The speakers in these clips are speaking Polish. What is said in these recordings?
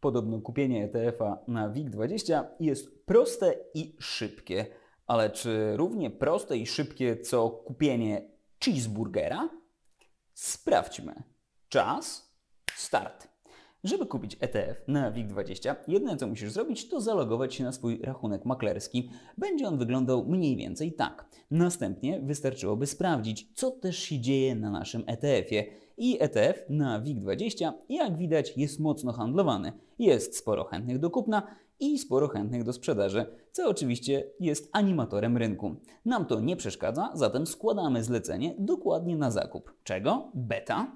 Podobno kupienie ETF-a na WIG20 jest proste i szybkie. Ale czy równie proste i szybkie co kupienie cheeseburgera? Sprawdźmy. Czas. Start. Żeby kupić ETF na WIG20, jedyne co musisz zrobić, to zalogować się na swój rachunek maklerski. Będzie on wyglądał mniej więcej tak. Następnie wystarczyłoby sprawdzić, co też się dzieje na naszym ETF-ie. I ETF na WIG20, jak widać, jest mocno handlowany. Jest sporo chętnych do kupna i sporo chętnych do sprzedaży, co oczywiście jest animatorem rynku. Nam to nie przeszkadza, zatem składamy zlecenie dokładnie na zakup. Czego? Beta?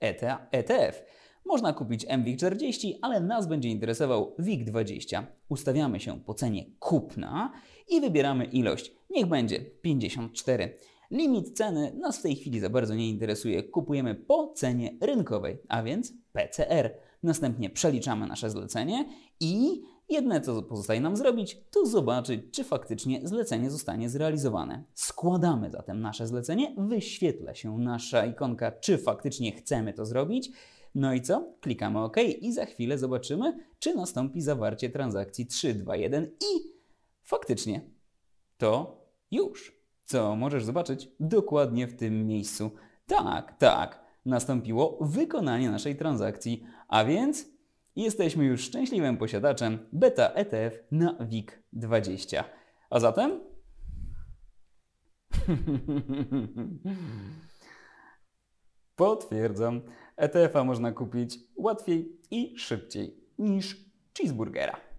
ETA, ETF. Można kupić MWIG40, ale nas będzie interesował WIG20. Ustawiamy się po cenie kupna i wybieramy ilość. Niech będzie 54. Limit ceny nas w tej chwili za bardzo nie interesuje. Kupujemy po cenie rynkowej, a więc PCR. Następnie przeliczamy nasze zlecenie i Jedne, co pozostaje nam zrobić, to zobaczyć, czy faktycznie zlecenie zostanie zrealizowane. Składamy zatem nasze zlecenie, wyświetla się nasza ikonka, czy faktycznie chcemy to zrobić. No i co? Klikamy OK i za chwilę zobaczymy, czy nastąpi zawarcie transakcji 321 i faktycznie to już. Co możesz zobaczyć dokładnie w tym miejscu. Tak, tak, nastąpiło wykonanie naszej transakcji, a więc i jesteśmy już szczęśliwym posiadaczem beta ETF na WIG20. A zatem... Potwierdzam, ETF-a można kupić łatwiej i szybciej niż cheeseburgera.